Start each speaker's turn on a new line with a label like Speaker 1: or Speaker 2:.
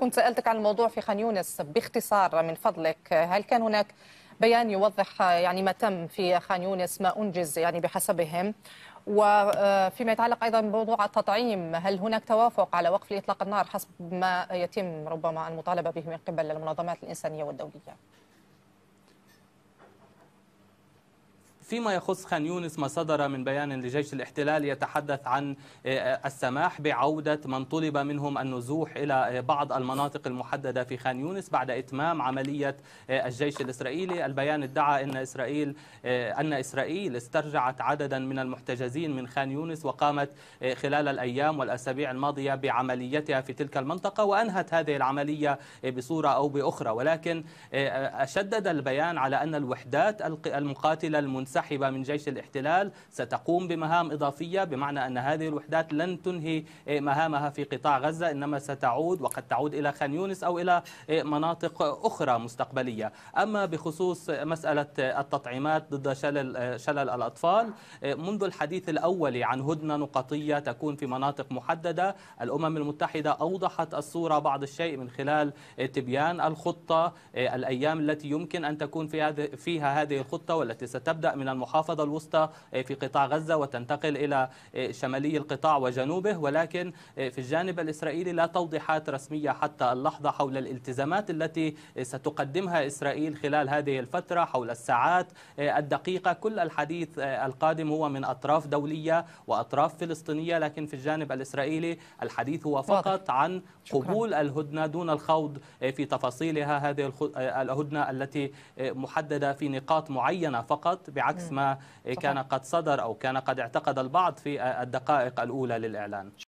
Speaker 1: كنت سألتك عن الموضوع في خان يونس باختصار من فضلك هل كان هناك بيان يوضح يعني ما تم في خان يونس ما أنجز يعني بحسبهم وفيما يتعلق أيضا بموضوع التطعيم هل هناك توافق على وقف إطلاق النار حسب ما يتم ربما المطالبة به من قبل المنظمات الإنسانية والدولية؟
Speaker 2: فيما يخص خان يونس ما صدر من بيان لجيش الاحتلال يتحدث عن آه، آه، السماح بعودة من طلب منهم النزوح إلى آه، بعض المناطق المحددة في خان يونس بعد إتمام عملية الجيش الإسرائيلي البيان ادعى أن إسرائيل أن إسرائيل استرجعت عددا من المحتجزين من خان يونس وقامت خلال الأيام والأسابيع الماضية بعمليتها في تلك المنطقة وأنهت هذه العملية بصورة أو بأخرى ولكن شدد البيان على أن الوحدات المقاتلة المنسحة منسحبة من جيش الاحتلال ستقوم بمهام إضافية بمعنى أن هذه الوحدات لن تنهي إيه، مهامها في قطاع غزة إنما ستعود وقد تعود إلى خان يونس أو إلى إيه، مناطق أخرى مستقبلية أما بخصوص مسألة التطعيمات ضد شلل, شلل الأطفال إيه، منذ الحديث الأول عن هدنة نقطية تكون في مناطق محددة الأمم المتحدة أوضحت الصورة بعض الشيء من خلال تبيان الخطة الأيام التي يمكن أن تكون في فيها هذه الخطة والتي ستبدأ من المحافظة الوسطى آه، في قطاع غزة وتنتقل إلى آه، شمالي القطاع وجنوبه ولكن آه، في الجانب الإسرائيلي لا توضيحات رسمية حتى اللحظة حول الالتزامات التي ستقدمها إسرائيل خلال هذه الفترة حول الساعات الدقيقة كل الحديث القادم هو من أطراف دولية وأطراف فلسطينية لكن في الجانب الإسرائيلي الحديث هو فقط عن قبول الهدنة دون الخوض في تفاصيلها هذه الهدنة التي محددة في نقاط معينة فقط بعكس عكس ما كان قد صدر أو كان قد اعتقد البعض في الدقائق الأولى للإعلان